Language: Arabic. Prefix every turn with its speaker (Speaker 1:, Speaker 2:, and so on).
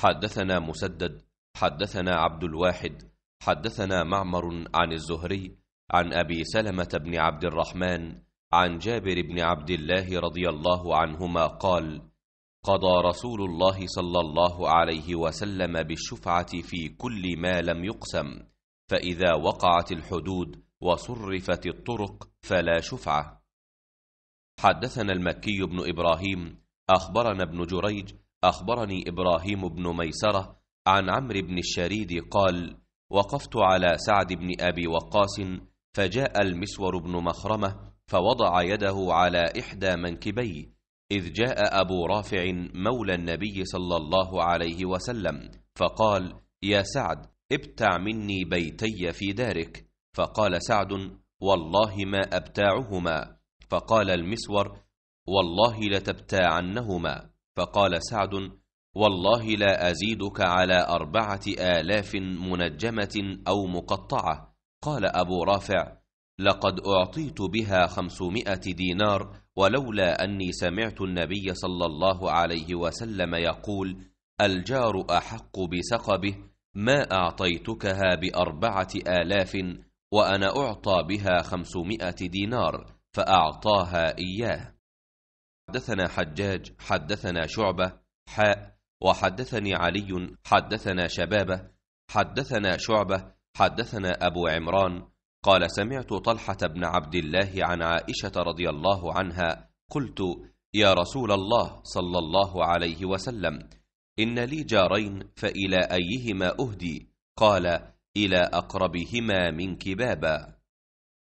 Speaker 1: حدثنا مسدد حدثنا عبد الواحد حدثنا معمر عن الزهري عن أبي سلمة بن عبد الرحمن عن جابر بن عبد الله رضي الله عنهما قال قضى رسول الله صلى الله عليه وسلم بالشفعة في كل ما لم يقسم فإذا وقعت الحدود وصرفت الطرق فلا شفعة حدثنا المكي بن إبراهيم أخبرنا ابن جريج أخبرني إبراهيم بن ميسرة عن عمرو بن الشريد قال وقفت على سعد بن أبي وقاص فجاء المسور بن مخرمة فوضع يده على إحدى منكبيه إذ جاء أبو رافع مولى النبي صلى الله عليه وسلم فقال يا سعد ابتع مني بيتي في دارك فقال سعد والله ما أبتاعهما فقال المسور والله لتبتاعنهما فقال سعد والله لا أزيدك على أربعة آلاف منجمة أو مقطعة قال أبو رافع لقد أعطيت بها خمسمائة دينار ولولا أني سمعت النبي صلى الله عليه وسلم يقول الجار أحق بسقبه ما أعطيتكها بأربعة آلاف وأنا أعطى بها خمسمائة دينار فأعطاها إياه حدثنا حجاج حدثنا شعبة حاء وحدثني علي حدثنا شبابة حدثنا شعبة حدثنا أبو عمران قال سمعت طلحة بن عبد الله عن عائشة رضي الله عنها قلت يا رسول الله صلى الله عليه وسلم إن لي جارين فإلى أيهما أهدي قال إلى أقربهما منك بابا